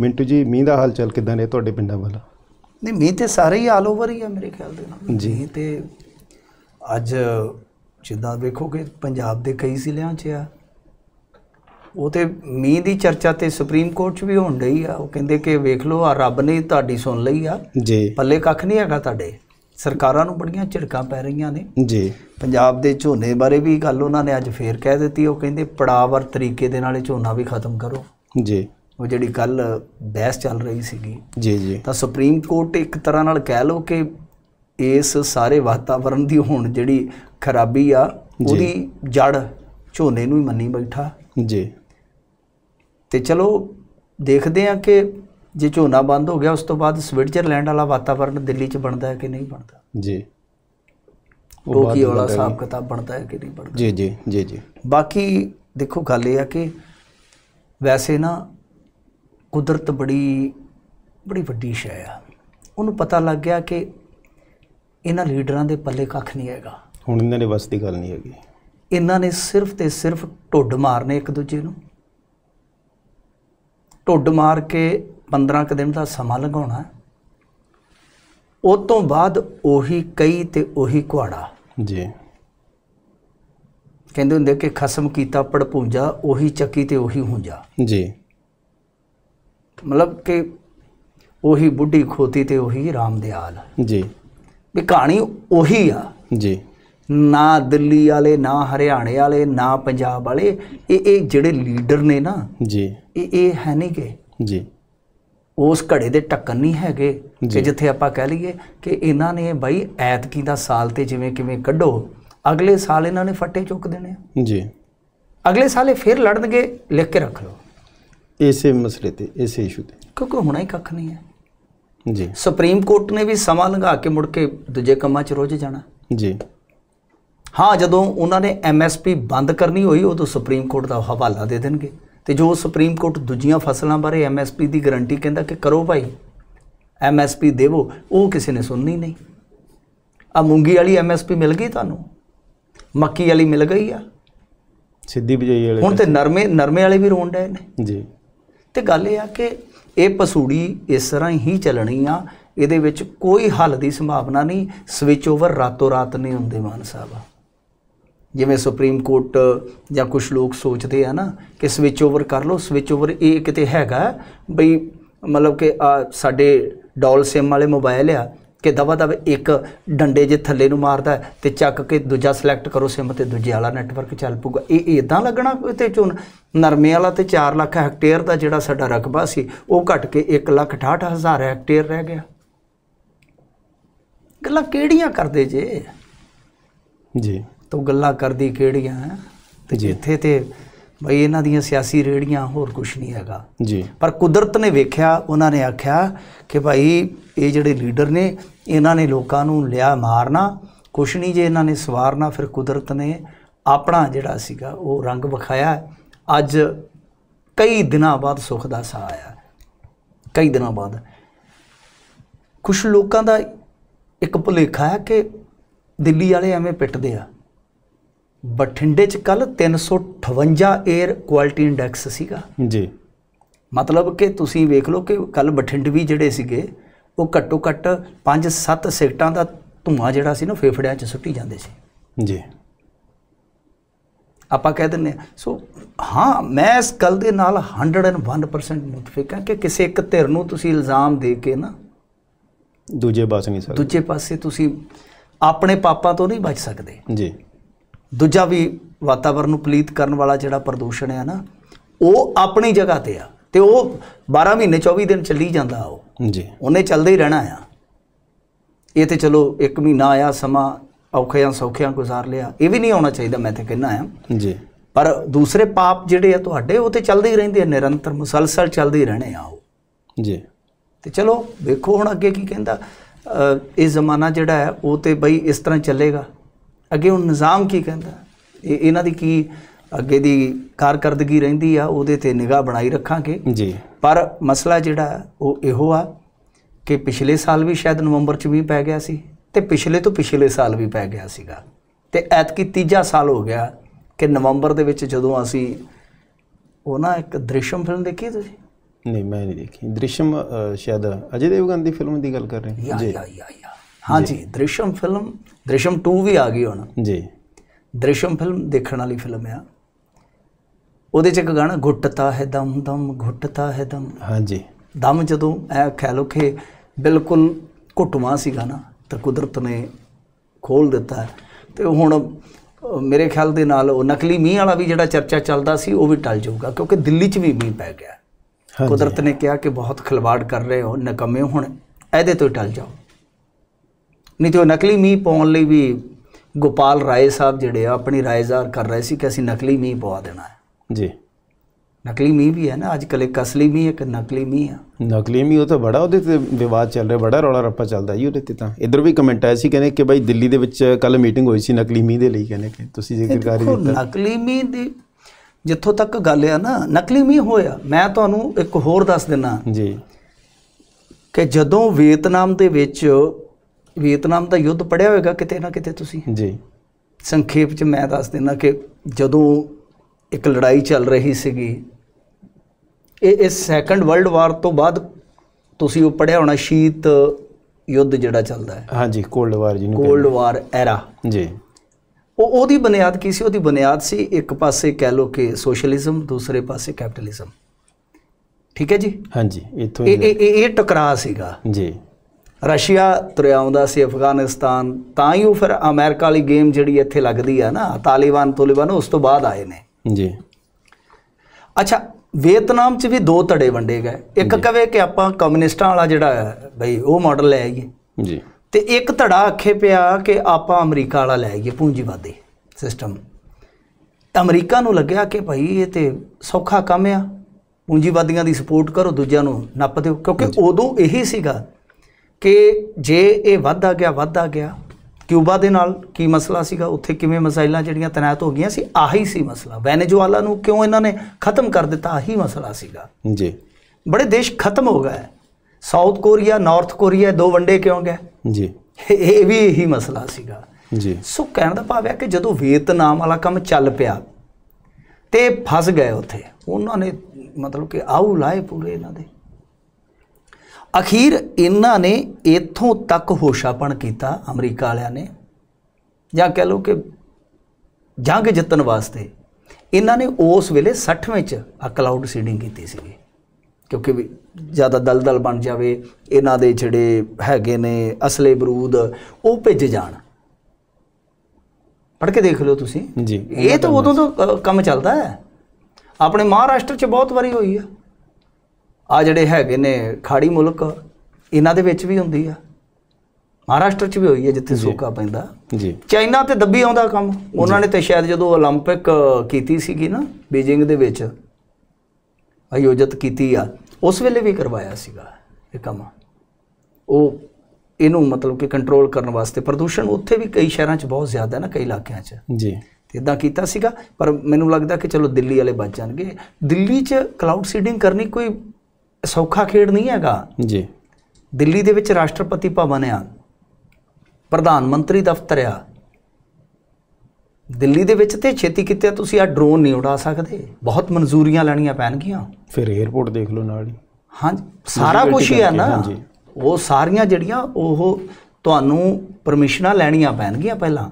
ਮਿੰਟੂ ਜੀ ਮੀਂਹ ਦਾ ਹਾਲ ਚਾਲ ਕਿਦਾਂ ਨੇ ਤੁਹਾਡੇ ਪਿੰਡਾਂ ਵਾਲਾ ਨਹੀਂ ਮੀਂਹ ਤੇ ਸਾਰੇ ਹੀ ਆਲ ਓਵਰ ਹੀ ਆ ਮੇਰੇ ਖਿਆਲ ਦੇ ਨਾਲ ਜੀ ਤੇ ਅੱਜ ਜਿੱਦਾਂ ਵੇਖੋ ਕਿ ਪੰਜਾਬ ਦੇ ਕਈ ਜ਼ਿਲ੍ਹਿਆਂ 'ਚ ਆ ਉਹ ਤੇ ਮੀਂਹ ਦੀ ਚਰਚਾ ਤੇ ਸੁਪਰੀਮ ਕੋਰਟ 'ਚ ਵੀ ਹੋਣ ਰਹੀ ਆ ਉਹ ਕਹਿੰਦੇ ਕਿ ਵੇਖ ਲਓ ਆ ਰੱਬ ਨੇ ਤੁਹਾਡੀ ਸੁਣ ਲਈ ਆ ਜੀ ਪੱਲੇ ਕੱਖ ਨਹੀਂ ਹੈਗਾ ਤੁਹਾਡੇ ਸਰਕਾਰਾਂ ਨੂੰ ਬੜੀਆਂ ਝਿੜਕਾਂ ਪੈ ਰਹੀਆਂ ਨੇ ਜੀ ਪੰਜਾਬ ਦੇ ਝੋਨੇ ਬਾਰੇ ਵੀ ਗੱਲ ਉਹਨਾਂ ਨੇ ਅੱਜ ਫੇਰ ਕਹਿ ਦਿੱਤੀ ਉਹ ਕਹਿੰਦੇ ਪੜਾਵਰ ਤਰੀਕੇ ਦੇ ਨਾਲ ਝੋਨਾ ਵੀ ਖਤਮ ਕਰੋ ਜੀ ਉਹ ਜਿਹੜੀ ਕੱਲ ਬਹਿਸ ਚੱਲ ਰਹੀ ਸੀਗੀ ਜੀ ਜੀ ਤਾਂ ਸੁਪਰੀਮ ਕੋਰਟ ਇੱਕ ਤਰ੍ਹਾਂ ਨਾਲ ਕਹਿ ਲਓ ਕਿ ਇਸ ਸਾਰੇ ਵਾਤਾਵਰਣ ਦੀ ਹੁਣ ਜਿਹੜੀ ਖਰਾਬੀ ਆ ਉਹਦੀ ਜੜ ਝੋਨੇ ਨੂੰ ਹੀ ਮੰਨੀ ਬੈਠਾ ਜੀ ਤੇ ਚਲੋ ਦੇਖਦੇ ਆ ਕਿ ਜੇ ਝੋਨਾ ਬੰਦ ਹੋ ਗਿਆ ਉਸ ਤੋਂ ਬਾਅਦ ਸਵਿਟਜ਼ਰਲੈਂਡ ਵਾਲਾ ਵਾਤਾਵਰਣ ਦਿੱਲੀ 'ਚ ਬਣਦਾ ਹੈ ਕਿ ਨਹੀਂ ਬਣਦਾ ਜੀ ਟੋਕੀ ਵਾਲਾ ਹਿਸਾਬ ਕਿਤਾਬ ਬਣਦਾ ਹੈ ਕਿ ਨਹੀਂ ਬਣਦਾ ਜੀ ਜੀ ਜੀ ਜੀ ਬਾਕੀ ਦੇਖੋ ਗੱਲ ਇਹ ਆ ਕਿ ਵੈਸੇ ਨਾ ਕੁਦਰਤ ਬੜੀ ਬੜੀ ਵੱਡੀ ਸ਼ੈ ਆ ਉਹਨੂੰ ਪਤਾ ਲੱਗ ਗਿਆ ਕਿ ਇਹਨਾਂ ਲੀਡਰਾਂ ਦੇ ਪੱਲੇ ਕੱਖ ਨਹੀਂ ਹੈਗਾ ਹੁਣ ਇਹਨਾਂ ਨੇ ਵਸ ਦੀ ਗੱਲ ਨਹੀਂ ਹੈਗੀ ਇਹਨਾਂ ਨੇ ਸਿਰਫ ਤੇ ਸਿਰਫ ਢੁੱਡ ਮਾਰਨੇ ਇੱਕ ਦੂਜੇ ਨੂੰ ਢੁੱਡ ਮਾਰ ਕੇ 15 ਕ ਦਿਨ ਦਾ ਸਮਾਂ ਲਗਾਉਣਾ ਉਸ ਤੋਂ ਬਾਅਦ ਉਹੀ ਕਈ ਤੇ ਉਹੀ ਘਵਾੜਾ ਜੀ ਕਹਿੰਦੇ ਹੁੰਦੇ ਕਿ ਖਸਮ ਕੀਤਾ ਪੜਪੂੰਜਾ ਉਹੀ ਚੱਕੀ ਤੇ ਉਹੀ ਹੁੰਜਾ ਜੀ ਮਤਲਬ ਕਿ ਉਹੀ ਬੁੱਢੀ ਖੋਤੀ ਤੇ ਉਹੀ ਰਾਮਦਿਆਲ ਜੀ ਵੀ ਕਹਾਣੀ ਉਹੀ ਆ ਜੀ ਨਾ ਦਿੱਲੀ ਵਾਲੇ ਨਾ ਹਰਿਆਣੇ ਵਾਲੇ ਨਾ ਪੰਜਾਬ ਵਾਲੇ ਇਹ ਇਹ ਜਿਹੜੇ ਲੀਡਰ ਨੇ ਨਾ ਜੀ ਇਹ ਇਹ ਹੈ ਨਹੀਂ ਕਿ ਜੀ ਉਸ ਘੜੇ ਦੇ ਟੱਕਣ ਨਹੀਂ ਹੈਗੇ ਕਿ ਜਿੱਥੇ ਆਪਾਂ ਕਹਿ ਲਈਏ ਕਿ ਇਹਨਾਂ ਨੇ ਬਾਈ ਐਤਕੀ ਦਾ ਸਾਲ ਤੇ ਜਿਵੇਂ ਕਿਵੇਂ ਕੱਢੋ ਅਗਲੇ ਸਾਲ ਇਹਨਾਂ ਨੇ ਫੱਟੇ ਚੁੱਕ ਦੇਣੇ ਜੀ ਅਗਲੇ ਸਾਲੇ ਫਿਰ ਲੜਨਗੇ ਲਿਖ ਕੇ ਰੱਖ ਲਓ ਇਸੇ ਮਸਲੇ ਤੇ ਇਸੇ ਇਸ਼ੂ ਤੇ ਕਿਉਂਕਿ ਹੁਣਾ ਹੀ ਕੱਖ ਨਹੀਂ ਹੈ ਜੀ ਸੁਪਰੀਮ ਕੋਰਟ ਨੇ ਵੀ ਸਮਾਂ ਲੰਘਾ ਕੇ ਮੁੜ ਕੇ ਦੂਜੇ ਕੰਮਾਂ 'ਚ ਰੁੱਝ ਜਾਣਾ ਜੀ ਹਾਂ ਜਦੋਂ ਉਹਨਾਂ ਨੇ ਐਮਐਸਪੀ ਬੰਦ ਕਰਨੀ ਹੋਈ ਉਦੋਂ ਸੁਪਰੀਮ ਕੋਰਟ ਦਾ ਹਵਾਲਾ ਦੇ ਦੇਣਗੇ ਤੇ ਜੋ ਸੁਪਰੀਮ ਕੋਰਟ ਦੂਜੀਆਂ ਫਸਲਾਂ ਬਾਰੇ ਐਮਐਸਪੀ ਦੀ ਗਾਰੰਟੀ ਕਹਿੰਦਾ ਕਿ ਕਰੋ ਭਾਈ ਐਮਐਸਪੀ ਦੇਵੋ ਉਹ ਕਿਸੇ ਨੇ ਸੁਣਨੀ ਨਹੀਂ ਆ ਮੂੰਗੀ ਵਾਲੀ ਐਮਐਸਪੀ ਮਿਲ ਗਈ ਤੁਹਾਨੂੰ ਮੱਕੀ ਵਾਲੀ ਮਿਲ ਗਈ ਆ ਸਿੱਧੀ ਬਜਾਈ ਵਾਲੇ ਹੁਣ ਤੇ ਨਰਮੇ ਨਰਮੇ ਵਾਲੇ ਵੀ ਰੋਣ ਡਏ ਨੇ ਜੀ ਤੇ ਗੱਲ ਇਹ ਆ ਕਿ ਇਹ ਪਸੂੜੀ ਇਸ ਤਰ੍ਹਾਂ ਹੀ ਚੱਲਣੀ ਆ ਇਹਦੇ ਵਿੱਚ ਕੋਈ ਹੱਲ ਦੀ ਸੰਭਾਵਨਾ ਨਹੀਂ ਸਵਿਚ ਓਵਰ ਰਾਤੋਂ ਰਾਤ ਨਹੀਂ ਹੁੰਦੇ ਮਾਨ ਸਾਹਿਬ ਜਿਵੇਂ ਸੁਪਰੀਮ ਕੋਰਟ ਜਾਂ ਕੁਝ ਲੋਕ ਸੋਚਦੇ ਆ ਨਾ ਕਿ ਸਵਿਚ ਓਵਰ ਕਰ ਲਓ ਸਵਿਚ ਓਵਰ ਇਹ ਕਿਤੇ ਹੈਗਾ ਬਈ ਮਤਲਬ ਕਿ ਸਾਡੇ ਡਾਲ ਸਿਮ ਵਾਲੇ ਮੋਬਾਈਲ ਆ ਕਿ ਦਬਾ ਦਬ ਇੱਕ ਡੰਡੇ ਜੇ ਥੱਲੇ ਨੂੰ ਮਾਰਦਾ ਤੇ ਚੱਕ ਕੇ ਦੂਜਾ ਸਿਲੈਕਟ ਕਰੋ ਸਿਮ ਤੇ ਦੂਜੇ ਵਾਲਾ ਨੈਟਵਰਕ ਚੱਲ ਪੂਗਾ ਇਹ ਇਦਾਂ ਲੱਗਣਾ ਤੇ ਚੁਣ ਨਰਮੇ ਵਾਲਾ ਤੇ 4 ਲੱਖ ਹੈਕਟੇਅਰ ਦਾ ਜਿਹੜਾ ਸਾਡਾ ਰਕਬਾ ਸੀ ਉਹ ਘਟ ਕੇ 1 ਲੱਖ ਹੈਕਟੇਅਰ ਰਹਿ ਗਿਆ ਗੱਲਾਂ ਕਿਹੜੀਆਂ ਕਰਦੇ ਜੇ ਜੀ ਤੋ ਗੱਲਾਂ ਕਰਦੀ ਕਿਹੜੀਆਂ ਤੇ ਜਿੱਥੇ ਤੇ ਭਈ ਇਹਨਾਂ ਦੀਆਂ ਸਿਆਸੀ ਰੇੜੀਆਂ ਹੋਰ ਕੁਝ ਨਹੀਂ ਹੈਗਾ ਜੀ ਪਰ ਕੁਦਰਤ ਨੇ ਵੇਖਿਆ ਉਹਨਾਂ ਨੇ ਆਖਿਆ ਕਿ ਭਾਈ ਇਹ ਜਿਹੜੇ ਲੀਡਰ ਨੇ ਇਹਨਾਂ ਨੇ ਲੋਕਾਂ ਨੂੰ ਲਿਆ ਮਾਰਨਾ ਕੁਛ ਨਹੀਂ ਜੇ ਇਹਨਾਂ ਨੇ ਸਵਾਰਨਾ ਫਿਰ ਕੁਦਰਤ ਨੇ ਆਪਣਾ ਜਿਹੜਾ ਸੀਗਾ ਉਹ ਰੰਗ ਵਿਖਾਇਆ ਅੱਜ ਕਈ ਦਿਨਾਂ ਬਾਅਦ ਸੁਖ ਦਾ ਸਾਹ ਆਇਆ ਕਈ ਦਿਨਾਂ ਬਾਅਦ ਕੁਝ ਲੋਕਾਂ ਦਾ ਇੱਕ ਭੁਲੇਖਾ ਹੈ ਕਿ ਦਿੱਲੀ ਵਾਲੇ ਐਵੇਂ ਪਿੱਟਦੇ ਆ ਬਠਿੰਡੇ 'ਚ ਕੱਲ 358 에ਅਰ ਕੁਆਲਿਟੀ ਇੰਡੈਕਸ ਸੀਗਾ ਜੀ ਮਤਲਬ ਕਿ ਤੁਸੀਂ ਵੇਖ ਲਓ ਕਿ ਕੱਲ ਬਠਿੰਡ ਵੀ ਜਿਹੜੇ ਸੀਗੇ ਉਹ ਘੱਟੋ ਘੱਟ 5-7 ਸਿਕਟਾਂ ਦਾ ਧੂਆ ਜਿਹੜਾ ਸੀ ਨਾ ਫੇਫੜਿਆਂ 'ਚ ਸੁੱਟੀ ਜਾਂਦੇ ਸੀ ਜੀ ਆਪਾਂ ਕਹਿ ਦਿੰਨੇ ਸੋ ਹਾਂ ਮੈਂ ਇਸ ਕੱਲ ਦੇ ਨਾਲ 101% ਮੁਤਫਿਕ ਹਾਂ ਕਿ ਕਿਸੇ ਇੱਕ ਧਿਰ ਨੂੰ ਤੁਸੀਂ ਇਲਜ਼ਾਮ ਦੇ ਕੇ ਨਾ ਦੂਜੇ ਪਾਸੇ ਨਹੀਂ ਸਕਦੇ ਦੂਜੇ ਪਾਸੇ ਤੁਸੀਂ ਆਪਣੇ ਪਾਪਾਂ ਤੋਂ ਨਹੀਂ ਬਚ ਸਕਦੇ ਜੀ ਦੂਜਾ ਵੀ ਵਾਤਾਵਰਨ ਨੂੰ ਪਲੀਤ ਕਰਨ ਵਾਲਾ ਜਿਹੜਾ ਪ੍ਰਦੂਸ਼ਣ ਹੈ ਨਾ ਉਹ ਆਪਣੀ ਜਗ੍ਹਾ ਤੇ ਆ ਤੇ ਉਹ 12 ਮਹੀਨੇ 24 ਦਿਨ ਚੱਲੀ ਜਾਂਦਾ ਉਹ ਜੀ ਉਹਨੇ ਚੱਲਦਾ ਹੀ ਰਹਿਣਾ ਆ ਇਹ ਤੇ ਚਲੋ ਇੱਕ ਮਹੀਨਾ ਆਇਆ ਸਮਾਂ ਔਖਿਆਂ ਸੌਖਿਆਂ ਗੁਜ਼ਾਰ ਲਿਆ ਇਹ ਵੀ ਨਹੀਂ ਹੋਣਾ ਚਾਹੀਦਾ ਮੈਂ ਤੇ ਕਹਿਣਾ ਆ ਜੀ ਪਰ ਦੂਸਰੇ ਪਾਪ ਜਿਹੜੇ ਆ ਤੁਹਾਡੇ ਉਹ ਤੇ ਚੱਲਦੇ ਹੀ ਰਹਿੰਦੇ ਆ ਨਿਰੰਤਰ ਮੁਸਲਸਲ ਚੱਲਦੇ ਹੀ ਰਹਿਣੇ ਆ ਉਹ ਜੀ ਤੇ ਚਲੋ ਵੇਖੋ ਹੁਣ ਅੱਗੇ ਕੀ ਕਹਿੰਦਾ ਇਹ ਜ਼ਮਾਨਾ ਜਿਹੜਾ ਹੈ ਉਹ ਤੇ ਬਈ ਇਸ ਤਰ੍ਹਾਂ ਚੱਲੇਗਾ ਅੱਗੇ ਉਹ ਨਿਜ਼ਾਮ ਕੀ ਕਹਿੰਦਾ ਇਹ ਇਹਨਾਂ ਦੀ ਕੀ ਅੱਗੇ ਦੀ ਕਾਰਕਰਦਗੀ ਰਹਿੰਦੀ ਆ ਉਹਦੇ ਤੇ ਨਿਗਾਹ ਬਣਾਈ ਰੱਖਾਂਗੇ ਜੀ ਪਰ ਮਸਲਾ ਜਿਹੜਾ ਉਹ ਇਹੋ ਆ ਕਿ ਪਿਛਲੇ ਸਾਲ ਵੀ ਸ਼ਾਇਦ ਨਵੰਬਰ ਚ ਵੀ ਪੈ ਗਿਆ ਸੀ ਤੇ ਪਿਛਲੇ ਤੋਂ ਪਿਛਲੇ ਸਾਲ ਵੀ ਪੈ ਗਿਆ ਸੀਗਾ ਤੇ ਐਤਕੀ ਤੀਜਾ ਸਾਲ ਹੋ ਗਿਆ ਕਿ ਨਵੰਬਰ ਦੇ ਵਿੱਚ ਜਦੋਂ ਅਸੀਂ ਉਹ ਨਾ ਇੱਕ ਦ੍ਰਿਸ਼ਮ ਫਿਲਮ ਦੇਖੀ ਤੁਸੀਂ ਨਹੀਂ ਮੈਂ ਨਹੀਂ ਦੇਖੀ ਦ੍ਰਿਸ਼ਮ ਸ਼ਾਇਦ ਅਜੇ ਦੇਵਗਨ ਦੀ ਫਿਲਮ ਦੀ ਗੱਲ ਕਰ ਰਹੇ ਜੀ ਆਈ ਆਈ ਆਈ ਹਾਂਜੀ ਦ੍ਰਿਸ਼ਮ ਫਿਲਮ ਦ੍ਰਿਸ਼ਮ 2 ਵੀ ਆ ਗਈ ਹੁਣ ਜੀ ਦ੍ਰਿਸ਼ਮ ਫਿਲਮ ਦੇਖਣ ਵਾਲੀ ਫਿਲਮ ਆ ਉਹਦੇ ਚ ਇੱਕ ਗਾਣਾ ਘੁੱਟਤਾ ਹੈ ਦਮ ਦਮ ਘੁੱਟਤਾ ਹੈ ਦਮ ਹਾਂਜੀ ਦਮ ਜਦੋਂ ਐ ਖੈਲੋ ਕਿ ਬਿਲਕੁਲ ਘੁੱਟਵਾ ਸੀਗਾ ਨਾ ਤੇ ਕੁਦਰਤ ਨੇ ਖੋਲ ਦਿੱਤਾ ਤੇ ਹੁਣ ਮੇਰੇ ਖਿਆਲ ਦੇ ਨਾਲ ਉਹ ਨਕਲੀ ਮੀਂਹ ਵਾਲਾ ਵੀ ਜਿਹੜਾ ਚਰਚਾ ਚੱਲਦਾ ਸੀ ਉਹ ਵੀ ਟਲ ਜਾਊਗਾ ਕਿਉਂਕਿ ਦਿੱਲੀ 'ਚ ਵੀ ਮੀਂਹ ਪੈ ਗਿਆ ਕੁਦਰਤ ਨੇ ਕਿਹਾ ਕਿ ਬਹੁਤ ਖਿਲਵਾੜ ਕਰ ਰਹੇ ਹੋ ਨਕਮੇ ਹੁਣ ਇਹਦੇ ਤੋਂ ਟਲ ਜਾਓ ਨਹੀਂ ਤੇ ਉਹ ਨਕਲੀ ਮੀਂਹ ਪਾਉਣ ਲਈ ਵੀ ਗੋਪਾਲ ਰਾਏ ਸਾਹਿਬ ਜਿਹੜੇ ਆ ਆਪਣੀ ਰਾਇਜ਼ਾਰ ਕਰ ਰਹੇ ਸੀ ਕਿ ਅਸੀਂ ਨਕਲੀ ਮੀਂਹ ਪਵਾ ਦੇਣਾ ਹੈ ਜੀ ਨਕਲੀ ਮੀਂਹ ਵੀ ਹੈ ਨਾ ਅੱਜ ਕੱਲ ਇੱਕ ਅਸਲੀ ਮੀਂਹ ਇੱਕ ਨਕਲੀ ਮੀਂਹ ਆ ਨਕਲੀ ਮੀਂਹ ਉਹ ਤਾਂ ਬੜਾ ਉਹਦੇ ਤੇ ਵਿਵਾਦ ਚੱਲ ਰਿਹਾ ਬੜਾ ਰੌਲਾ ਰੱਪਾ ਚੱਲਦਾ ਜੀ ਉਹਦੇ ਤੇ ਤਾਂ ਇਧਰ ਵੀ ਕਮੈਂਟ ਆਇਆ ਸੀ ਕਹਿੰਦੇ ਕਿ ਭਾਈ ਦਿੱਲੀ ਦੇ ਵਿੱਚ ਕੱਲ ਮੀਟਿੰਗ ਹੋਈ ਸੀ ਨਕਲੀ ਮੀਂਹ ਦੇ ਲਈ ਕਹਿੰਦੇ ਕਿ ਤੁਸੀਂ ਜ਼ਿਕਰ ਕਰ ਰਹੇ ਦਿੱਤਾ ਨਕਲੀ ਮੀਂਹ ਦੀ ਜਿੱਥੋਂ ਤੱਕ ਗੱਲ ਆ ਨਾ ਨਕਲੀ ਮੀਂਹ ਹੋਇਆ ਮੈਂ ਤੁਹਾਨੂੰ ਇੱਕ ਹੋਰ ਦੱਸ ਦਿੰਨਾ ਜੀ ਕਿ ਜਦੋਂ ਵਿਏਟਨਾਮ ਦੇ ਵਿੱਚ ਵੀਅਤਨਾਮ ਦਾ ਯੁੱਧ ਪੜਿਆ ਹੋਵੇਗਾ ਕਿਤੇ ਨਾ ਕਿਤੇ ਤੁਸੀਂ ਜੀ ਸੰਖੇਪ ਚ ਮੈਂ ਦੱਸ ਦਿੰਦਾ ਕਿ ਜਦੋਂ ਇੱਕ ਲੜਾਈ ਚੱਲ ਰਹੀ ਸੀਗੀ ਇਹ ਇਸ ਸੈਕੰਡ ਵਰਲਡ ਵਾਰ ਤੋਂ ਬਾਅਦ ਤੁਸੀਂ ਉਹ ਪੜਿਆ ਹੋਣਾ ਸ਼ੀਤ ਯੁੱਧ ਜਿਹੜਾ ਚੱਲਦਾ ਹੈ ਹਾਂਜੀ ਕੋਲਡ ਵਾਰ ਜਿਹਨੂੰ ਕੋਲਡ ਵਾਰ ਐਰਾ ਜੀ ਉਹ ਉਹਦੀ ਬੁਨਿਆਦ ਕੀ ਸੀ ਉਹਦੀ ਬੁਨਿਆਦ ਸੀ ਇੱਕ ਪਾਸੇ ਕਹਿ ਲੋ ਕਿ ਸੋਸ਼ਲਿਜ਼ਮ ਦੂਸਰੇ ਪਾਸੇ ਕੈਪੀਟਲਿਜ਼ਮ ਠੀਕ ਹੈ ਜੀ ਹਾਂਜੀ ਇਥੋਂ ਇਹ ਇਹ ਟਕਰਾਅ ਸੀਗਾ ਜੀ ਰਸ਼ੀਆ ਤੁਰਿਆ ਆਉਂਦਾ ਸੀ ਅਫਗਾਨਿਸਤਾਨ ਤਾਂ ਹੀ ਉਹ ਫਿਰ ਅਮਰੀਕਾ ਵਾਲੀ ਗੇਮ ਜਿਹੜੀ ਇੱਥੇ ਲੱਗਦੀ ਆ ਨਾ ਤਾਲਿਬਾਨ ਤੋਲਿਬਾਨ ਉਸ ਤੋਂ ਬਾਅਦ ਆਏ ਨੇ ਜੀ ਅੱਛਾ ਵੀਅਤਨਾਮ 'ਚ ਵੀ ਦੋ ਧੜੇ ਵੰਡੇ ਗਏ ਇੱਕ ਕਵੇ ਕਿ ਆਪਾਂ ਕਮਿਊਨਿਸਟਾਂ ਵਾਲਾ ਜਿਹੜਾ ਬਈ ਉਹ ਮਾਡਲ ਲੈ ਆਈਏ ਜੀ ਤੇ ਇੱਕ ਧੜਾ ਅਖੇ ਪਿਆ ਕਿ ਆਪਾਂ ਅਮਰੀਕਾ ਵਾਲਾ ਲੈ ਆਈਏ ਪੂੰਜੀਵਾਦੀ ਸਿਸਟਮ ਅਮਰੀਕਾ ਨੂੰ ਲੱਗਿਆ ਕਿ ਭਾਈ ਇਹ ਤੇ ਸੌਖਾ ਕੰਮ ਆ ਪੂੰਜੀਵਾਦੀਆਂ ਦੀ ਸਪੋਰਟ ਕਰੋ ਦੂਜਿਆਂ ਨੂੰ ਨੱਪ ਦਿਓ ਕਿਉਂਕਿ ਉਦੋਂ ਇਹੀ ਸੀਗਾ ਕਿ ਜੇ ਇਹ ਵੱਧਦਾ ਗਿਆ ਵੱਧਦਾ ਗਿਆ ਕਿਊਬਾ ਦੇ ਨਾਲ ਕੀ ਮਸਲਾ ਸੀਗਾ ਉੱਥੇ ਕਿਵੇਂ ਮਸਾਇਲਾਂ ਜਿਹੜੀਆਂ ਤਨਾਤ ਹੋ ਗਈਆਂ ਸੀ ਆਹੀ ਸੀ ਮਸਲਾ ਵੈਨੇਜ਼ੁਆਲਾ ਨੂੰ ਕਿਉਂ ਇਹਨਾਂ ਨੇ ਖਤਮ ਕਰ ਦਿੱਤਾ ਆਹੀ ਮਸਲਾ ਸੀਗਾ ਜੀ ਬੜੇ ਦੇਸ਼ ਖਤਮ ਹੋ ਗਏ ਸਾਊਥ ਕੋਰੀਆ ਨਾਰਥ ਕੋਰੀਆ ਦੋ ਵੰਡੇ ਕਿਉਂ ਗਏ ਜੀ ਇਹ ਵੀ ਇਹੀ ਮਸਲਾ ਸੀਗਾ ਜੀ ਸੋ ਕਹਿਣ ਦਾ ਭਾਵ ਹੈ ਕਿ ਜਦੋਂ ਵੀਅਤਨਾਮ ਵਾਲਾ ਕੰਮ ਚੱਲ ਪਿਆ ਤੇ ਫਸ ਗਏ ਉੱਥੇ ਉਹਨਾਂ ਨੇ ਮਤਲਬ ਕਿ ਆਉ ਲਾਏ ਪੂਰੇ ਇਹਨਾਂ ਦੇ ਅਖੀਰ ਇਹਨਾਂ ਨੇ ਇਥੋਂ ਤੱਕ ਹੋਸ਼ਾਪਣ ਕੀਤਾ ਅਮਰੀਕਾ ਵਾਲਿਆਂ ਨੇ ਜਾਂ ਕਹਿ ਲਓ ਕਿ ਜੰਗ ਜਿੱਤਣ ਵਾਸਤੇ ਇਹਨਾਂ ਨੇ ਉਸ ਵੇਲੇ 60ਵੇਂ ਚ ਆ ਕਲਾਊਡ ਸੀਡਿੰਗ ਕੀਤੀ ਸੀ ਕਿਉਂਕਿ ਜਿਆਦਾ ਦਲਦਲ ਬਣ ਜਾਵੇ ਇਹਨਾਂ ਦੇ ਜਿਹੜੇ ਹੈਗੇ ਨੇ ਅਸਲੇ ਬਰੂਦ ਉਹ ਭਿੱਜ ਜਾਣ ਪੜ ਕੇ ਦੇਖ ਲਓ ਤੁਸੀਂ ਜੀ ਇਹ ਤਾਂ ਉਦੋਂ ਤੋਂ ਕੰਮ ਚੱਲਦਾ ਹੈ ਆਪਣੇ ਮਹਾਰਾਸ਼ਟਰ 'ਚ ਬਹੁਤ ਵਾਰੀ ਹੋਈ ਹੈ ਆ ਜਿਹੜੇ ਹੈਗੇ ਨੇ ਖਾੜੀ ਮੁਲਕ ਇਹਨਾਂ ਦੇ ਵਿੱਚ ਵੀ ਹੁੰਦੀ ਆ ਮਹਾਰਾਸ਼ਟਰ 'ਚ ਵੀ ਹੋਈ ਹੈ ਜਿੱਥੇ ਸੋਕਾ ਪੈਂਦਾ ਜੀ ਚਾਈਨਾ ਤੇ ਦੱਬੀ ਆਉਂਦਾ ਕੰਮ ਉਹਨਾਂ ਨੇ ਤੇ ਸ਼ਾਇਦ ਜਦੋਂ 올림픽 ਕੀਤੀ ਸੀਗੀ ਨਾ ਬੀਜਿੰਗ ਦੇ ਵਿੱਚ ਆਯੋਜਿਤ ਕੀਤੀ ਆ ਉਸ ਵੇਲੇ ਵੀ ਕਰਵਾਇਆ ਸੀਗਾ ਇਹ ਕੰਮ ਉਹ ਇਹਨੂੰ ਮਤਲਬ ਕਿ ਕੰਟਰੋਲ ਕਰਨ ਵਾਸਤੇ ਪ੍ਰਦੂਸ਼ਣ ਉੱਥੇ ਵੀ ਕਈ ਸ਼ਹਿਰਾਂ 'ਚ ਬਹੁਤ ਜ਼ਿਆਦਾ ਨਾ ਕਈ ਇਲਾਕਿਆਂ 'ਚ ਜੀ ਤੇ ਇਦਾਂ ਕੀਤਾ ਸੀਗਾ ਪਰ ਮੈਨੂੰ ਲੱਗਦਾ ਕਿ ਚਲੋ ਦਿੱਲੀ ਵਾਲੇ ਬਚ ਜਾਣਗੇ ਦਿੱਲੀ 'ਚ ਕਲਾਊਡ ਸੀਡਿੰਗ ਕਰਨੀ ਕੋਈ ਸੌਖਾ ਖੇਡ ਨਹੀਂ ਹੈਗਾ ਜੀ ਦਿੱਲੀ ਦੇ ਵਿੱਚ ਰਾਸ਼ਟਰਪਤੀ ਭਵਨ ਆ ਪ੍ਰਧਾਨ ਮੰਤਰੀ ਦਫ਼ਤਰ ਆ ਦਿੱਲੀ ਦੇ ਵਿੱਚ ਤੇ ਛੇਤੀ ਕਿਤੇ ਤੁਸੀਂ ਆ ਡਰੋਨ ਨਹੀਂ ਉਡਾ ਸਕਦੇ ਬਹੁਤ ਮਨਜ਼ੂਰੀਆਂ ਲੈਣੀਆਂ ਪੈਣਗੀਆਂ ਫਿਰ 에어ਪੋਰਟ ਦੇਖ ਲਓ ਨਾਲ ਹੀ ਹਾਂ ਸਾਰਾ ਕੁਝ ਹੀ ਆ ਨਾ ਉਹ ਸਾਰੀਆਂ ਜਿਹੜੀਆਂ ਉਹ ਤੁਹਾਨੂੰ ਪਰਮਿਸ਼ਨਾਂ ਲੈਣੀਆਂ ਪੈਣਗੀਆਂ ਪਹਿਲਾਂ